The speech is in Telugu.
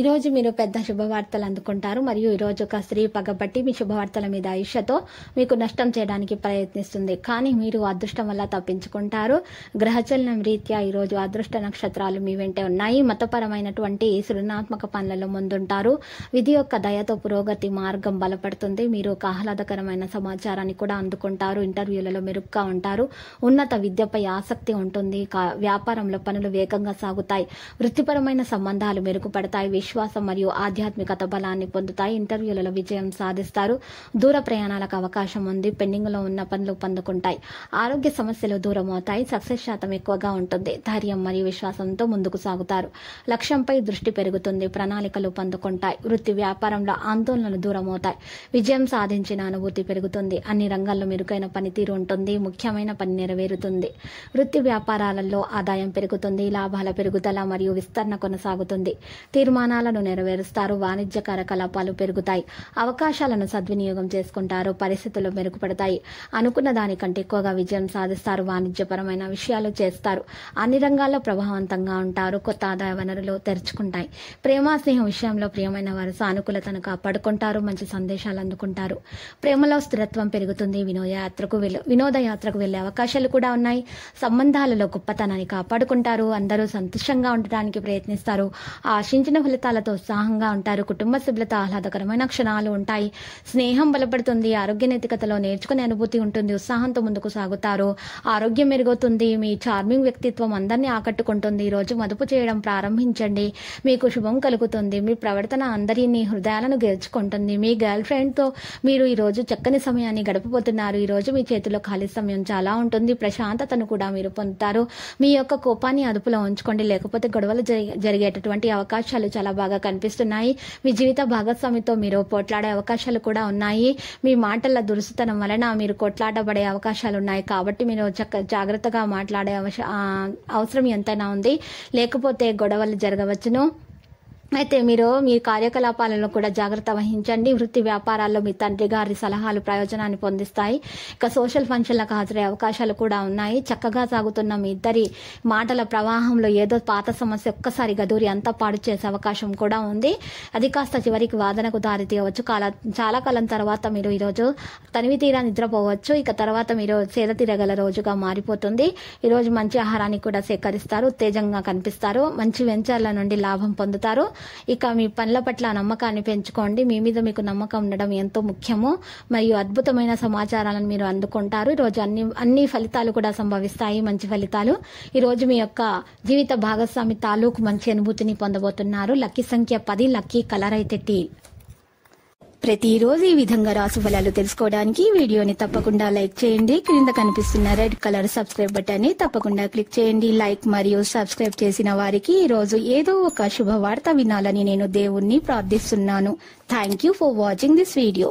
ఈరోజు మీరు పెద్ద శుభవార్తలు అందుకుంటారు మరియు ఈరోజు ఒక స్త్రీ పగబట్టి మీ శుభవార్తల మీద ఈర్షతో మీకు నష్టం చేయడానికి ప్రయత్నిస్తుంది కానీ మీరు అదృష్టం వల్ల తప్పించుకుంటారు గ్రహచలనం రీత్యా ఈరోజు అదృష్ట నక్షత్రాలు మీ వెంటే ఉన్నాయి మతపరమైనటువంటి సృజనాత్మక పనులలో ముందుంటారు విధి యొక్క దయతో పురోగతి మార్గం బలపడుతుంది మీరు ఒక ఆహ్లాదకరమైన సమాచారాన్ని కూడా అందుకుంటారు ఇంటర్వ్యూలలో మెరుగ్గా ఉంటారు ఉన్నత విద్యపై ఆసక్తి ఉంటుంది వ్యాపారంలో పనులు వేగంగా సాగుతాయి వృత్తిపరమైన సంబంధాలు మెరుగుపడతాయి విశ్వాసం మరియు ఆధ్యాత్మికత బలాన్ని పొందుతాయి ఇంటర్వ్యూలలో విజయం సాధిస్తారు దూర ప్రయాణాలకు అవకాశం ఉంది పెండింగ్లో ఉన్న పనులు పొందుకుంటాయి ఆరోగ్య సమస్యలు దూరం అవుతాయి సక్సెస్ శాతం ఎక్కువగా ఉంటుంది ధైర్యం మరియు విశ్వాసంతో ముందుకు సాగుతారు లక్ష్యంపై దృష్టి పెరుగుతుంది ప్రణాళికలు పొందుకుంటాయి వృత్తి వ్యాపారంలో ఆందోళనలు దూరం అవుతాయి విజయం సాధించిన అనుభూతి పెరుగుతుంది అన్ని రంగాల్లో మెరుగైన పనితీరు ఉంటుంది ముఖ్యమైన పని నెరవేరుతుంది వృత్తి వ్యాపారాలలో ఆదాయం పెరుగుతుంది లాభాల పెరుగుదల మరియు విస్తరణ కొనసాగుతుంది తీర్మానం విధానాలను నెరవేరుస్తారు వాణిజ్య కార్యకలాపాలు పెరుగుతాయి అవకాశాలను సద్వినియోగం చేసుకుంటారు పరిస్థితులు మెరుగుపడతాయి అనుకున్న దానికంటే ఎక్కువగా విజయం సాధిస్తారు వాణిజ్యపరమైన విషయాలు చేస్తారు అన్ని రంగాల్లో ప్రభావవంతంగా ఉంటారు కొత్త ఆదాయ వనరులు తెరుచుకుంటాయి ప్రేమ స్నేహం విషయంలో ప్రియమైన వారు సానుకూలతను కాపాడుకుంటారు మంచి సందేశాలు అందుకుంటారు ప్రేమలో స్థిరత్వం పెరుగుతుంది వినోదయాత్రకు వినోదయాత్రకు వెళ్లే అవకాశాలు కూడా ఉన్నాయి సంబంధాలలో గొప్పతనాన్ని కాపాడుకుంటారు అందరూ సంతోషంగా ఉండటానికి ప్రయత్నిస్తారు ఆశించిన ఫలితం జీవితాలతో ఉత్సాహంగా ఉంటారు కుటుంబ సభ్యులతో ఆహ్లాదకరమైన క్షణాలు ఉంటాయి స్నేహం బలపడుతుంది ఆరోగ్య నైతికతలో నేర్చుకునే అనుభూతి ఉంటుంది ఉత్సాహంతో ముందుకు సాగుతారు ఆరోగ్యం మెరుగవుతుంది మీ చార్మింగ్ వ్యక్తిత్వం అందరినీ ఆకట్టుకుంటుంది రోజు మదుపు చేయడం ప్రారంభించండి మీకు శుభం కలుగుతుంది మీ ప్రవర్తన అందరినీ హృదయాలను గెలుచుకుంటుంది మీ గర్ల్ ఫ్రెండ్తో మీరు ఈరోజు చక్కని సమయాన్ని గడపబోతున్నారు ఈరోజు మీ చేతిలో ఖాళీ సమయం చాలా ఉంటుంది ప్రశాంతతను కూడా మీరు పొందుతారు మీ యొక్క కోపాన్ని అదుపులో ఉంచుకోండి లేకపోతే గొడవలు జరిగేటటువంటి అవకాశాలు చాలా చాలా బాగా కనిపిస్తున్నాయి మీ జీవిత భాగస్వామితో మీరు పోట్లాడే అవకాశాలు కూడా ఉన్నాయి మీ మాటల దురుసుతనం వలన మీరు కొట్లాడబడే అవకాశాలు ఉన్నాయి కాబట్టి మీరు జాగ్రత్తగా మాట్లాడే అవసరం ఎంతైనా ఉంది లేకపోతే గొడవలు జరగవచ్చును అయితే మీరు మీ కార్యకలాపాలను కూడా జాగ్రత్త వహించండి వృత్తి వ్యాపారాల్లో మీ తండ్రి గారి సలహాలు ప్రయోజనాన్ని పొందిస్తాయి ఇక సోషల్ ఫంక్షన్లకు హాజరయ్యే అవకాశాలు కూడా ఉన్నాయి చక్కగా సాగుతున్న మీ ఇద్దరి మాటల ప్రవాహంలో ఏదో పాత సమస్య ఒక్కసారి గదూరి అంతా పాడు చేసే అవకాశం కూడా ఉంది అది కాస్త చివరికి వాదనకు దారి తీయవచ్చు కాల చాలా కాలం తర్వాత మీరు ఈరోజు తనివి తీరా నిద్రపోవచ్చు ఇక తర్వాత మీరు సేద తీరగల రోజుగా మారిపోతుంది ఈరోజు మంచి ఆహారాన్ని కూడా సేకరిస్తారు ఉత్తేజంగా కనిపిస్తారు మంచి వెంచర్ల నుండి లాభం పొందుతారు ఇక మీ పనుల పట్ల నమ్మకాన్ని పెంచుకోండి మీ మీద మీకు నమ్మకం ఉండడం ఎంతో ముఖ్యము మరియు అద్భుతమైన సమాచారాలను మీరు అందుకుంటారు ఈరోజు అన్ని అన్ని ఫలితాలు కూడా సంభవిస్తాయి మంచి ఫలితాలు ఈరోజు మీ యొక్క జీవిత భాగస్వామి తాలూకు మంచి అనుభూతిని పొందబోతున్నారు లక్కీ సంఖ్య పది లక్కీ కలర్ అయితే టీ ప్రతిరోజు ఈ విధంగా రాసు ఫలాలు తెలుసుకోవడానికి వీడియోని తప్పకుండా లైక్ చేయండి క్రింద కనిపిస్తున్న రెడ్ కలర్ సబ్స్క్రైబ్ ని తప్పకుండా క్లిక్ చేయండి లైక్ మరియు సబ్స్క్రైబ్ చేసిన వారికి ఈరోజు ఏదో ఒక శుభవార్త వినాలని నేను దేవుణ్ణి ప్రార్థిస్తున్నాను thank you for watching this video